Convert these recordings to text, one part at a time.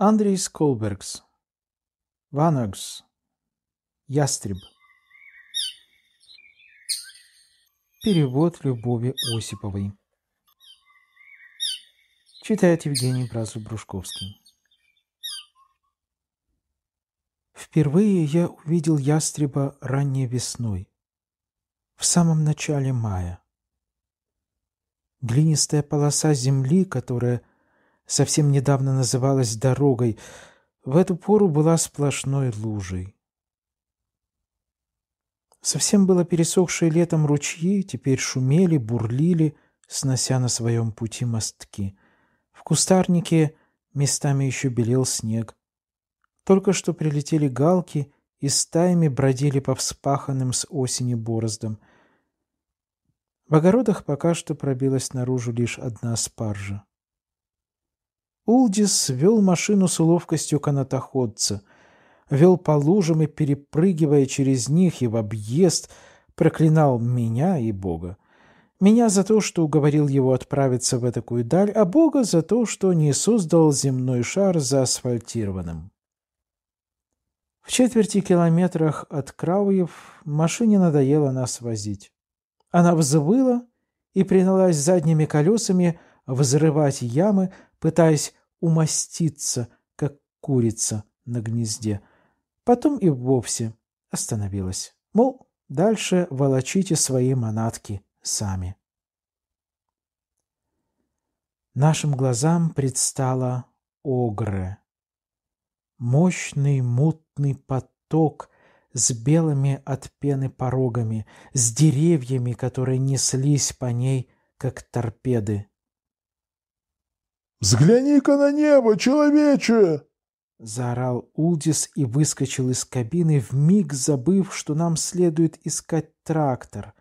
Андрей Сколбергс. Ванагс. Ястреб. Перевод Любови Осиповой. Читает Евгений Бразов-Брушковский. Впервые я увидел ястреба ранней весной, в самом начале мая. Глинистая полоса земли, которая совсем недавно называлась дорогой, в эту пору была сплошной лужей. Совсем было пересохшие летом ручьи, теперь шумели, бурлили, снося на своем пути мостки. В кустарнике местами еще белел снег. Только что прилетели галки и стаями бродили по вспаханным с осени бороздам. В огородах пока что пробилась наружу лишь одна спаржа. Улдис вел машину с уловкостью канатоходца, вел по лужам и, перепрыгивая через них и в объезд, проклинал меня и Бога. Меня за то, что уговорил его отправиться в такую даль, а Бога за то, что не создал земной шар заасфальтированным. В четверти километрах от Крауев машине надоело нас возить. Она взвыла и принялась задними колесами взрывать ямы, пытаясь умаститься, как курица на гнезде. Потом и вовсе остановилась. Мол, дальше волочите свои манатки сами. Нашим глазам предстала огры. Мощный мутный поток с белыми от пены порогами, с деревьями, которые неслись по ней, как торпеды. «Взгляни-ка на небо, человече!» Заорал Улдис и выскочил из кабины, вмиг забыв, что нам следует искать трактор.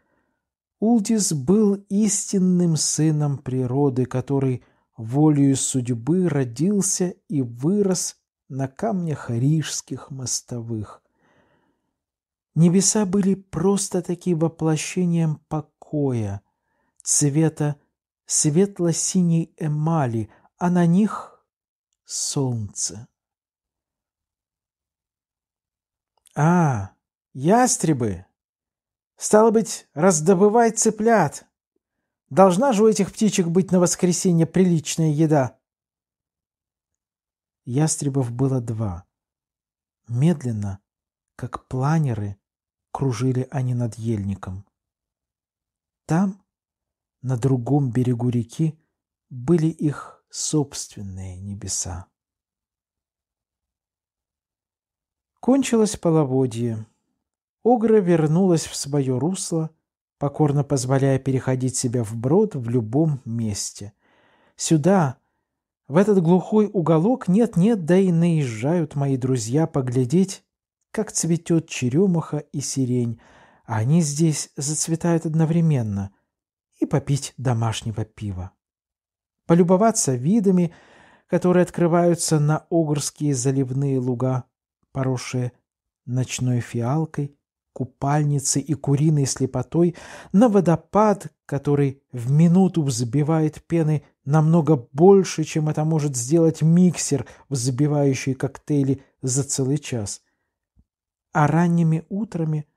Улдис был истинным сыном природы, который волею судьбы родился и вырос на камнях рижских мостовых. Небеса были просто таки воплощением покоя, цвета светло-синей эмали, а на них солнце. А, ястребы! Стало быть, раздобывай цыплят. Должна же у этих птичек быть на воскресенье приличная еда. Ястребов было два. Медленно, как планеры, кружили они над ельником. Там, на другом берегу реки, были их собственные небеса. Кончилось половодье. Огра вернулась в свое русло, покорно позволяя переходить себя вброд в любом месте. Сюда, в этот глухой уголок, нет-нет, да и наезжают мои друзья поглядеть, как цветет черемуха и сирень, а они здесь зацветают одновременно, и попить домашнего пива полюбоваться видами, которые открываются на огурские заливные луга, поросшие ночной фиалкой, купальницей и куриной слепотой, на водопад, который в минуту взбивает пены намного больше, чем это может сделать миксер, взбивающий коктейли за целый час. А ранними утрами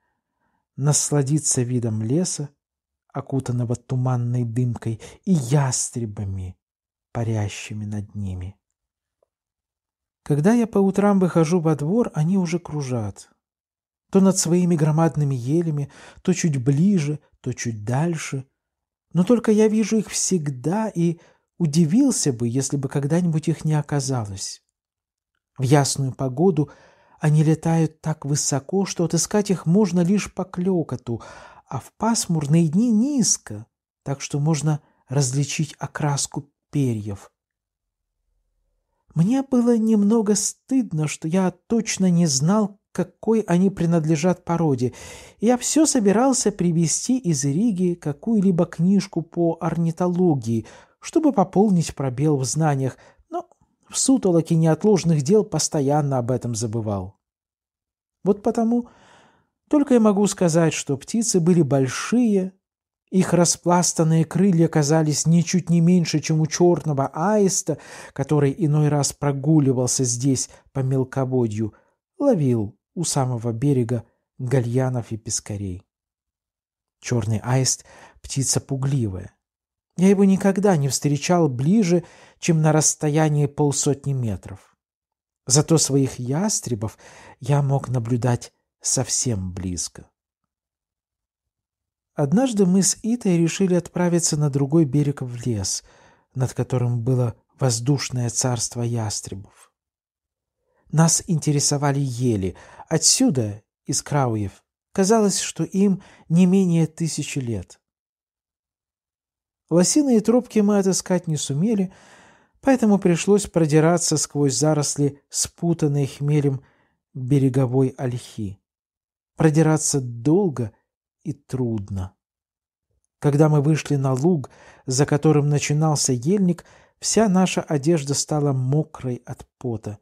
насладиться видом леса, окутанного туманной дымкой, и ястребами, парящими над ними. Когда я по утрам выхожу во двор, они уже кружат. То над своими громадными елями, то чуть ближе, то чуть дальше. Но только я вижу их всегда и удивился бы, если бы когда-нибудь их не оказалось. В ясную погоду они летают так высоко, что отыскать их можно лишь по клёкоту, а в пасмурные дни низко, так что можно различить окраску перьев. Мне было немного стыдно, что я точно не знал, какой они принадлежат породе. Я все собирался привезти из Риги какую-либо книжку по орнитологии, чтобы пополнить пробел в знаниях, но в сутолоке неотложных дел постоянно об этом забывал. Вот потому только я могу сказать, что птицы были большие, их распластанные крылья казались ничуть не меньше, чем у черного аиста, который иной раз прогуливался здесь по мелководью, ловил у самого берега гальянов и пескарей. Черный аист — птица пугливая. Я его никогда не встречал ближе, чем на расстоянии полсотни метров. Зато своих ястребов я мог наблюдать совсем близко. Однажды мы с Итой решили отправиться на другой берег в лес, над которым было воздушное царство ястребов. Нас интересовали ели. Отсюда, из Крауев, казалось, что им не менее тысячи лет. Лосиные трубки мы отыскать не сумели, поэтому пришлось продираться сквозь заросли, спутанные хмелем береговой ольхи. Продираться долго и трудно. Когда мы вышли на луг, за которым начинался ельник, вся наша одежда стала мокрой от пота.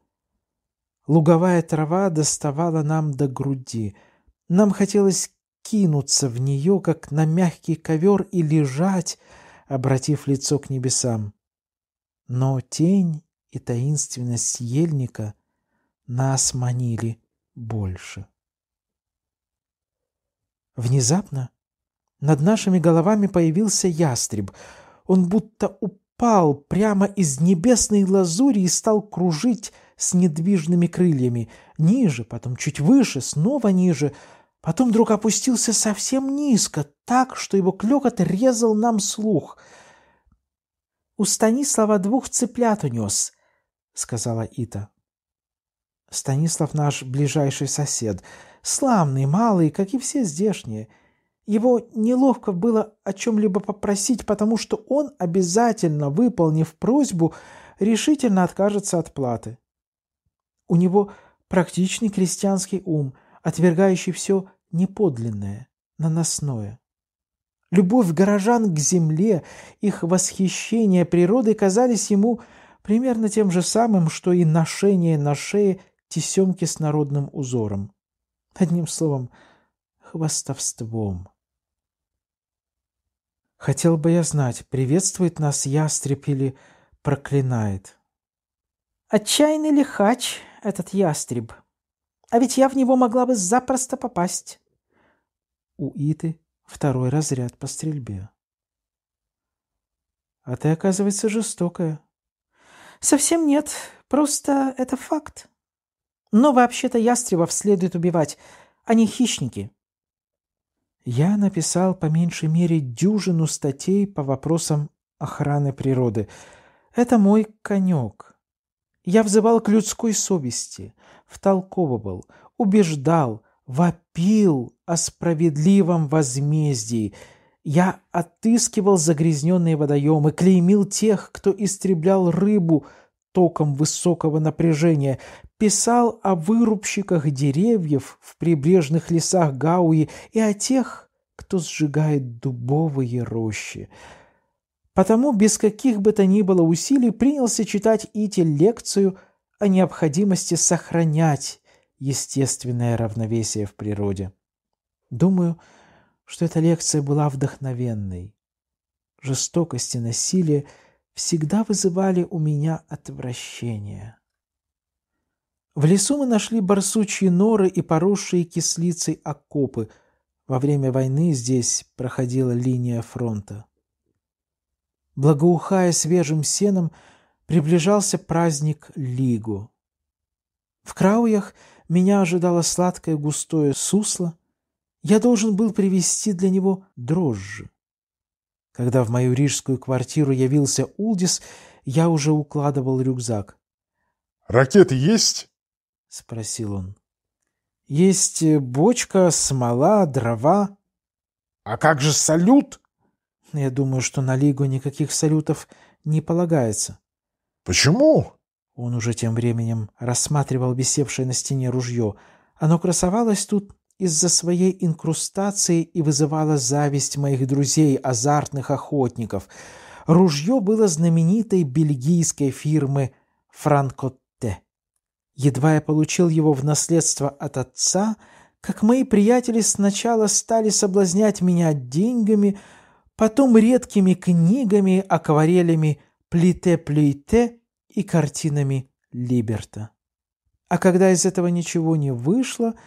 Луговая трава доставала нам до груди. Нам хотелось кинуться в нее, как на мягкий ковер, и лежать, обратив лицо к небесам. Но тень и таинственность ельника нас манили больше. Внезапно над нашими головами появился ястреб. Он будто упал прямо из небесной лазури и стал кружить с недвижными крыльями. Ниже, потом чуть выше, снова ниже. Потом вдруг опустился совсем низко, так, что его клёкот резал нам слух. «У Станислава двух цыплят унес», — сказала Ита. «Станислав наш ближайший сосед». Славный, малый, как и все здешние. Его неловко было о чем-либо попросить, потому что он, обязательно выполнив просьбу, решительно откажется от платы. У него практичный крестьянский ум, отвергающий все неподлинное, наносное. Любовь горожан к земле, их восхищение природой казались ему примерно тем же самым, что и ношение на шее тесемки с народным узором. Одним словом, хвастовством. Хотел бы я знать, приветствует нас ястреб или проклинает. Отчаянный лихач этот ястреб. А ведь я в него могла бы запросто попасть. У Иты второй разряд по стрельбе. А ты, оказывается, жестокая. Совсем нет, просто это факт. Но вообще-то ястребов следует убивать. Они а хищники. Я написал по меньшей мере дюжину статей по вопросам охраны природы. Это мой конек. Я взывал к людской совести, втолковывал, убеждал, вопил о справедливом возмездии. Я отыскивал загрязненные водоемы, клеймил тех, кто истреблял рыбу, током высокого напряжения, писал о вырубщиках деревьев в прибрежных лесах Гауи и о тех, кто сжигает дубовые рощи. Потому без каких бы то ни было усилий принялся читать Ите лекцию о необходимости сохранять естественное равновесие в природе. Думаю, что эта лекция была вдохновенной. Жестокость и насилие – всегда вызывали у меня отвращение. В лесу мы нашли барсучьи норы и поросшие кислицей окопы. Во время войны здесь проходила линия фронта. Благоухая свежим сеном, приближался праздник Лигу. В Крауях меня ожидало сладкое густое сусло. Я должен был привезти для него дрожжи. Когда в мою рижскую квартиру явился Улдис, я уже укладывал рюкзак. «Ракеты есть?» — спросил он. «Есть бочка, смола, дрова». «А как же салют?» «Я думаю, что на Лигу никаких салютов не полагается». «Почему?» Он уже тем временем рассматривал висевшее на стене ружье. Оно красовалось тут из-за своей инкрустации и вызывала зависть моих друзей, азартных охотников. Ружье было знаменитой бельгийской фирмы «Франкотте». Едва я получил его в наследство от отца, как мои приятели сначала стали соблазнять меня деньгами, потом редкими книгами, акварелями «Плите-плюйте» и картинами Либерта. А когда из этого ничего не вышло –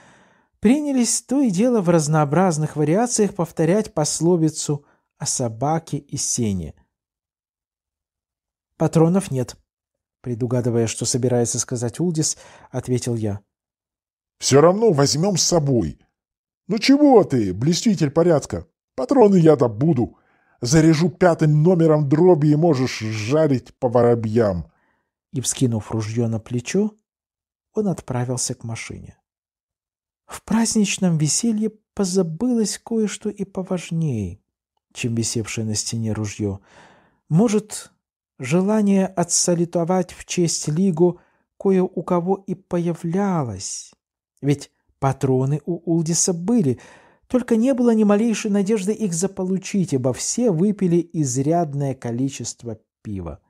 принялись то и дело в разнообразных вариациях повторять пословицу о собаке и сене. «Патронов нет», — предугадывая, что собирается сказать Улдис, ответил я. «Все равно возьмем с собой. Ну чего ты, блеститель порядка? Патроны я-то буду. Заряжу пятым номером дроби и можешь жарить по воробьям». И, вскинув ружье на плечо, он отправился к машине. В праздничном веселье позабылось кое-что и поважнее, чем висевшее на стене ружье. Может, желание отсалютовать в честь Лигу кое у кого и появлялось. Ведь патроны у Улдиса были, только не было ни малейшей надежды их заполучить, ибо все выпили изрядное количество пива.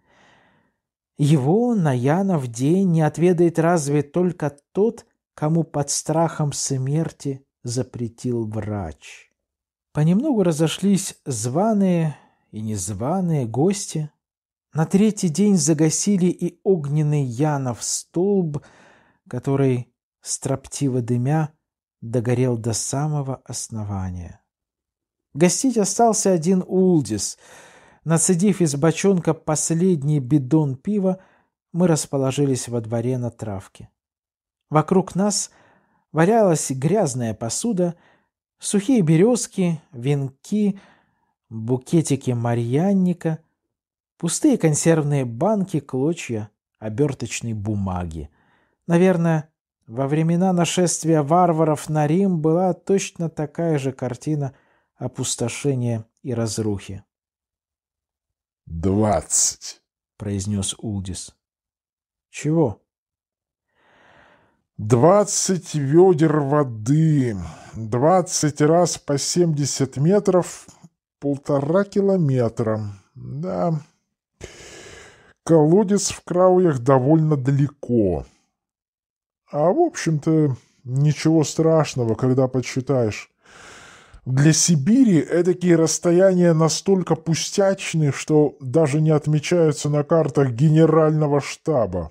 Его в день не отведает разве только тот, кому под страхом смерти запретил врач. Понемногу разошлись званые и незваные гости. На третий день загасили и огненный Янов столб, который, строптиво дымя, догорел до самого основания. Гостить остался один Улдис. Нацедив из бочонка последний бидон пива, мы расположились во дворе на травке. Вокруг нас валялась грязная посуда, сухие березки, венки, букетики марьянника, пустые консервные банки, клочья оберточной бумаги. Наверное, во времена нашествия варваров на Рим была точно такая же картина опустошения и разрухи. «Двадцать», — произнес Улдис. «Чего?» Двадцать ведер воды, двадцать раз по семьдесят метров, полтора километра. Да, колодец в Крауях довольно далеко. А в общем-то ничего страшного, когда подсчитаешь. Для Сибири эдакие расстояния настолько пустячны, что даже не отмечаются на картах генерального штаба.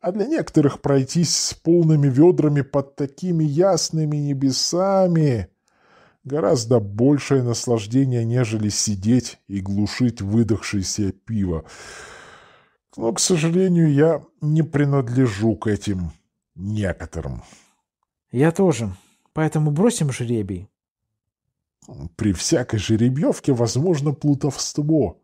А для некоторых пройтись с полными ведрами под такими ясными небесами гораздо большее наслаждение, нежели сидеть и глушить выдохшееся пиво. Но, к сожалению, я не принадлежу к этим некоторым. Я тоже. Поэтому бросим жребий. При всякой жеребьевке возможно плутовство.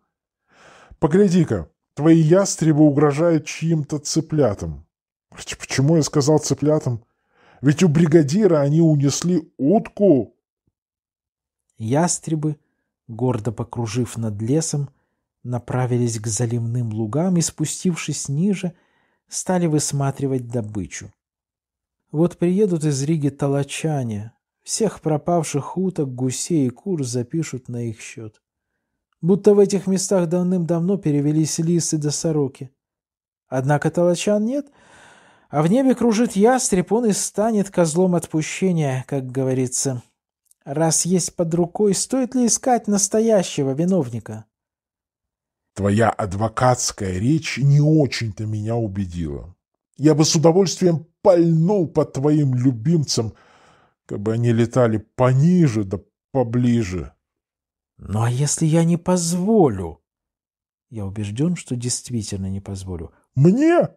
Погляди-ка, Твои ястребы угрожают чьим-то цыплятам. Почему я сказал цыплятам? Ведь у бригадира они унесли утку. Ястребы, гордо покружив над лесом, направились к заливным лугам и, спустившись ниже, стали высматривать добычу. Вот приедут из Риги толочане, всех пропавших уток, гусей и кур запишут на их счет будто в этих местах давным-давно перевелись лисы да сороки. Однако толочан нет, а в небе кружит ястреб, он и станет козлом отпущения, как говорится. Раз есть под рукой, стоит ли искать настоящего виновника? Твоя адвокатская речь не очень-то меня убедила. Я бы с удовольствием пальнул по твоим любимцам, как бы они летали пониже да поближе. «Ну а если я не позволю?» Я убежден, что действительно не позволю. «Мне?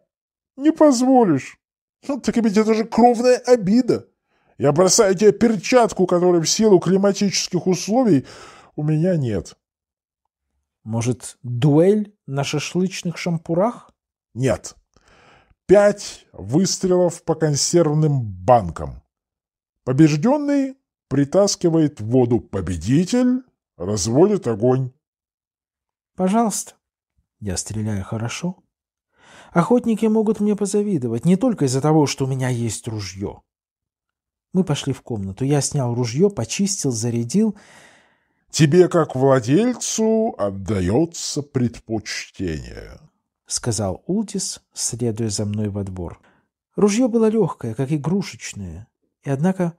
Не позволишь? Ну так ведь это же кровная обида! Я бросаю тебе перчатку, которой в силу климатических условий у меня нет». «Может, дуэль на шашлычных шампурах?» «Нет. Пять выстрелов по консервным банкам. Побежденный притаскивает воду победитель, разводят огонь. Пожалуйста. Я стреляю хорошо. Охотники могут мне позавидовать, не только из-за того, что у меня есть ружье. Мы пошли в комнату. Я снял ружье, почистил, зарядил. «Тебе, как владельцу, отдается предпочтение», — сказал Ултис, следуя за мной во двор. Ружье было легкое, как игрушечное, и, однако,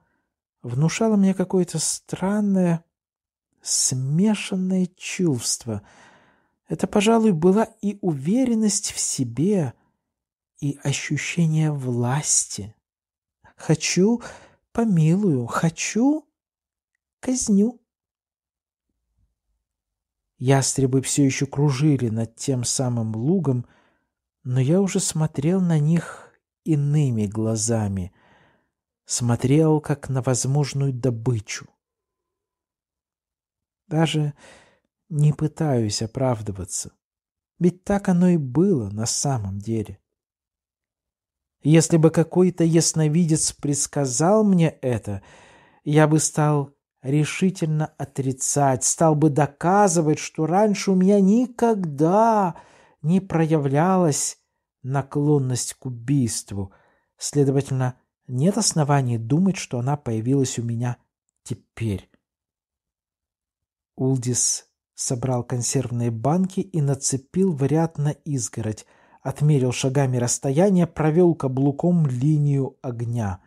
внушало мне какое-то странное смешанное чувство. Это, пожалуй, была и уверенность в себе, и ощущение власти. Хочу — помилую, хочу — казню. Ястребы все еще кружили над тем самым лугом, но я уже смотрел на них иными глазами, смотрел как на возможную добычу. Даже не пытаюсь оправдываться. Ведь так оно и было на самом деле. Если бы какой-то ясновидец предсказал мне это, я бы стал решительно отрицать, стал бы доказывать, что раньше у меня никогда не проявлялась наклонность к убийству. Следовательно, нет оснований думать, что она появилась у меня теперь. Улдис собрал консервные банки и нацепил в ряд на изгородь, отмерил шагами расстояние, провел каблуком линию огня.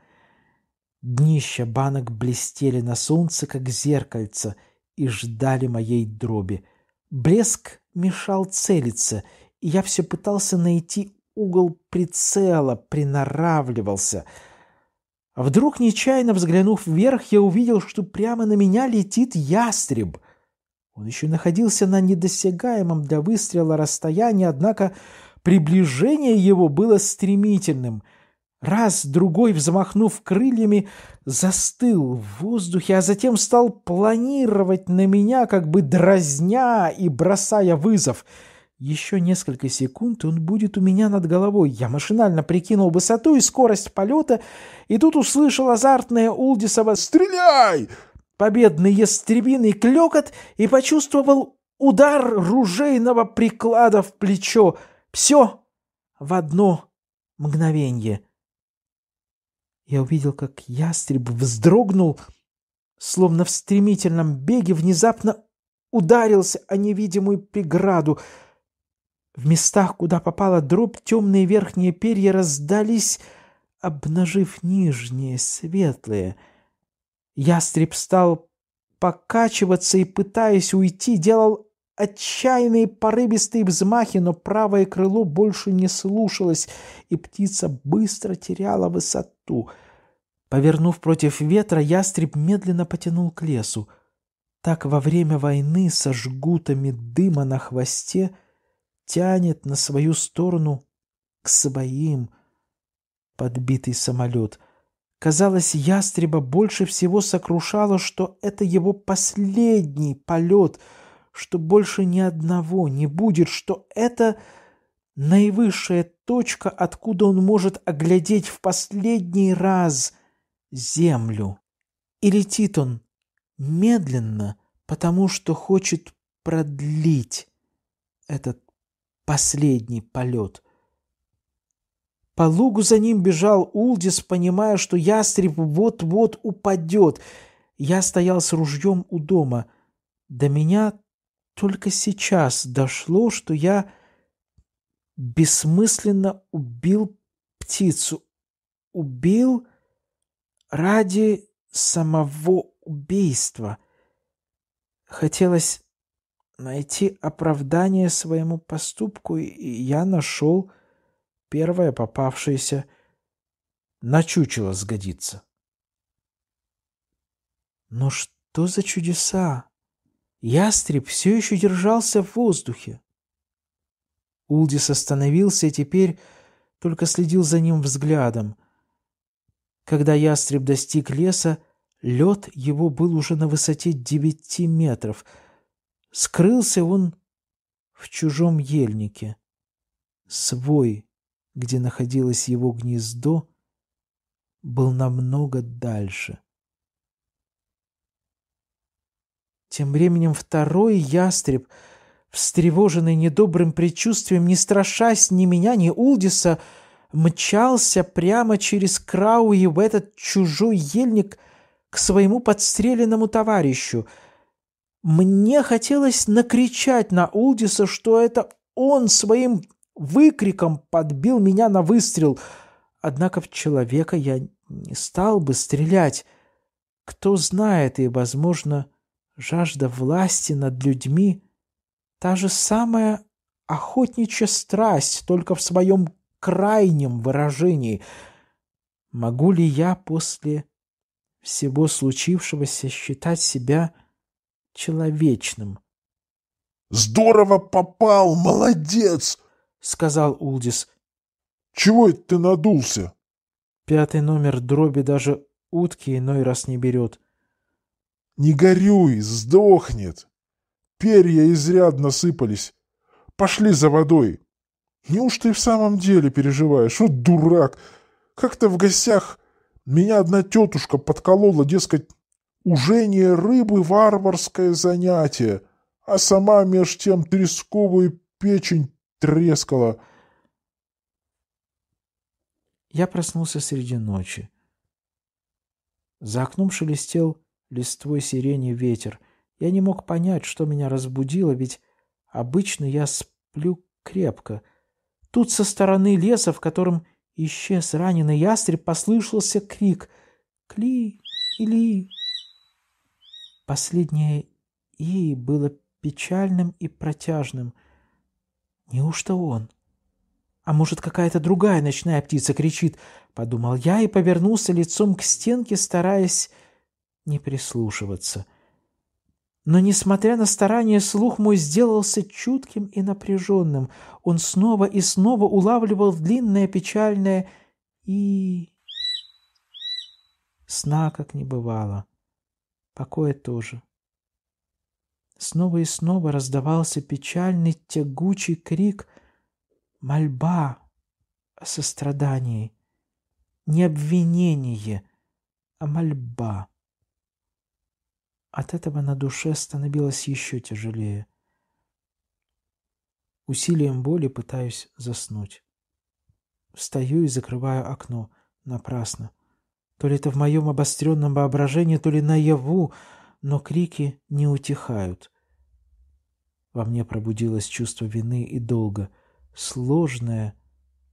Днища банок блестели на солнце, как зеркальца, и ждали моей дроби. Блеск мешал целиться, и я все пытался найти угол прицела, приноравливался. вдруг, нечаянно взглянув вверх, я увидел, что прямо на меня летит ястреб — он еще находился на недосягаемом для выстрела расстоянии, однако приближение его было стремительным. Раз, другой, взмахнув крыльями, застыл в воздухе, а затем стал планировать на меня, как бы дразня и бросая вызов. Еще несколько секунд, и он будет у меня над головой. Я машинально прикинул высоту и скорость полета, и тут услышал азартное Улдисова «Стреляй!» победный ястребиный клёкот и почувствовал удар ружейного приклада в плечо. Все в одно мгновенье Я увидел, как ястреб вздрогнул, словно в стремительном беге внезапно ударился о невидимую преграду. В местах, куда попала дробь, темные верхние перья раздались, обнажив нижние, светлые — Ястреб стал покачиваться и, пытаясь уйти, делал отчаянные порывистые взмахи, но правое крыло больше не слушалось, и птица быстро теряла высоту. Повернув против ветра, ястреб медленно потянул к лесу. Так во время войны со жгутами дыма на хвосте тянет на свою сторону к своим подбитый самолет — Казалось, ястреба больше всего сокрушало, что это его последний полет, что больше ни одного не будет, что это наивысшая точка, откуда он может оглядеть в последний раз землю. И летит он медленно, потому что хочет продлить этот последний полет. По лугу за ним бежал Улдис, понимая, что ястреб вот-вот упадет. Я стоял с ружьем у дома. До меня только сейчас дошло, что я бессмысленно убил птицу. Убил ради самого убийства. Хотелось найти оправдание своему поступку, и я нашел первое попавшееся на чучело сгодится. Но что за чудеса? Ястреб все еще держался в воздухе. Улдис остановился и теперь только следил за ним взглядом. Когда ястреб достиг леса, лед его был уже на высоте девяти метров. Скрылся он в чужом ельнике. Свой где находилось его гнездо, был намного дальше. Тем временем второй ястреб, встревоженный недобрым предчувствием, не страшась ни меня, ни Улдиса, мчался прямо через Крауи в этот чужой ельник к своему подстреленному товарищу. Мне хотелось накричать на Улдиса, что это он своим выкриком подбил меня на выстрел. Однако в человека я не стал бы стрелять. Кто знает, и, возможно, жажда власти над людьми — та же самая охотничья страсть, только в своем крайнем выражении. Могу ли я после всего случившегося считать себя человечным? «Здорово попал! Молодец!» сказал Улдис. «Чего это ты надулся?» Пятый номер дроби даже утки иной раз не берет. «Не горюй, сдохнет!» Перья изрядно сыпались. «Пошли за водой!» «Неужто и в самом деле переживаешь? Вот дурак! Как-то в гостях меня одна тетушка подколола, дескать, ужение рыбы — варварское занятие, а сама меж тем тресковую печень трескало. Я проснулся среди ночи. За окном шелестел листвой сирени ветер. Я не мог понять, что меня разбудило, ведь обычно я сплю крепко. Тут со стороны леса, в котором исчез раненый ястреб, послышался крик «Кли! Или!». Последнее «и» было печальным и протяжным. Неужто он? А может, какая-то другая ночная птица кричит? Подумал я и повернулся лицом к стенке, стараясь не прислушиваться. Но, несмотря на старание, слух мой сделался чутким и напряженным. Он снова и снова улавливал длинное печальное «и...» Сна как не бывало. Покоя тоже. Снова и снова раздавался печальный тягучий крик, мольба о сострадании, не обвинение, а мольба. От этого на душе становилось еще тяжелее. Усилием боли пытаюсь заснуть. Встаю и закрываю окно. Напрасно. То ли это в моем обостренном воображении, то ли наяву, но крики не утихают. Во мне пробудилось чувство вины и долга, сложное,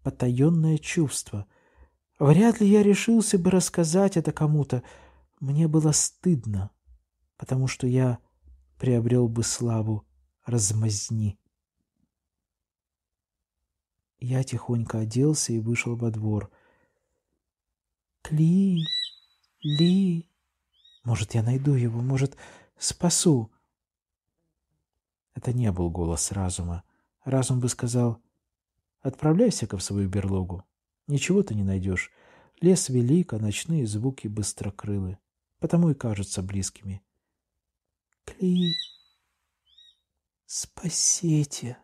потаенное чувство. Вряд ли я решился бы рассказать это кому-то. Мне было стыдно, потому что я приобрел бы славу размазни. Я тихонько оделся и вышел во двор. «Кли! Ли!» Может, я найду его, может, спасу. Это не был голос разума. Разум бы сказал, отправляйся-ка в свою берлогу. Ничего ты не найдешь. Лес велик, а ночные звуки быстрокрылы. Потому и кажутся близкими. Кли... Спасите.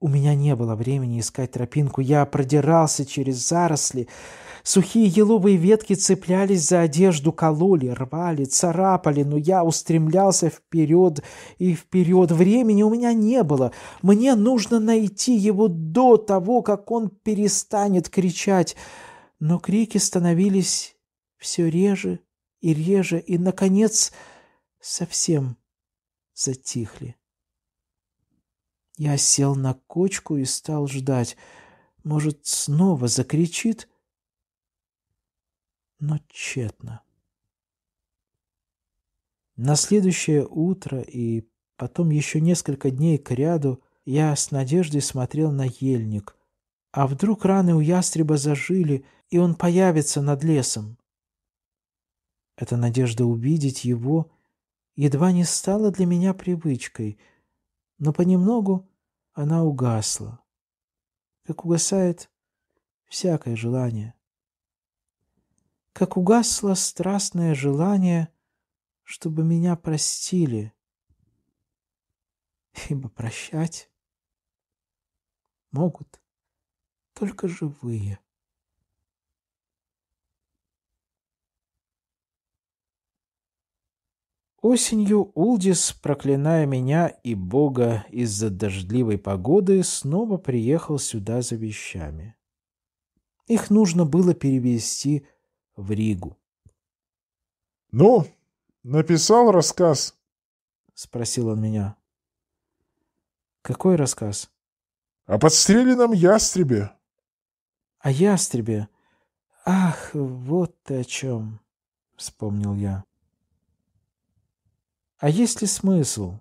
У меня не было времени искать тропинку. Я продирался через заросли, Сухие еловые ветки цеплялись за одежду, кололи, рвали, царапали, но я устремлялся вперед и вперед. Времени у меня не было. Мне нужно найти его до того, как он перестанет кричать. Но крики становились все реже и реже, и, наконец, совсем затихли. Я сел на кочку и стал ждать. Может, снова закричит? но тщетно. На следующее утро и потом еще несколько дней к ряду я с надеждой смотрел на ельник. А вдруг раны у ястреба зажили, и он появится над лесом? Эта надежда увидеть его едва не стала для меня привычкой, но понемногу она угасла, как угасает всякое желание как угасло страстное желание, чтобы меня простили. Ибо прощать могут только живые. Осенью Улдис, проклиная меня и Бога из-за дождливой погоды, снова приехал сюда за вещами. Их нужно было перевести в Ригу. «Ну, написал рассказ?» — спросил он меня. «Какой рассказ?» «О подстреленном ястребе». «О ястребе? Ах, вот ты о чем!» — вспомнил я. «А есть ли смысл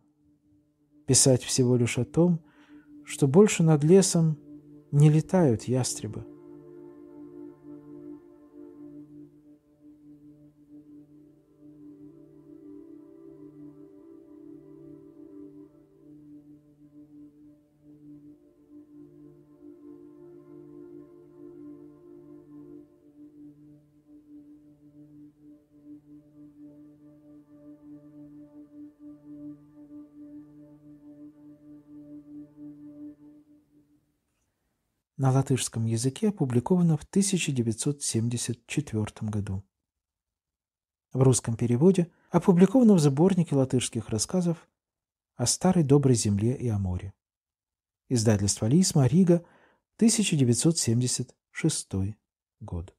писать всего лишь о том, что больше над лесом не летают ястребы?» на латышском языке опубликовано в 1974 году. В русском переводе опубликовано в сборнике латышских рассказов о старой доброй земле и о море. Издательство «Лисма», Рига, 1976 год.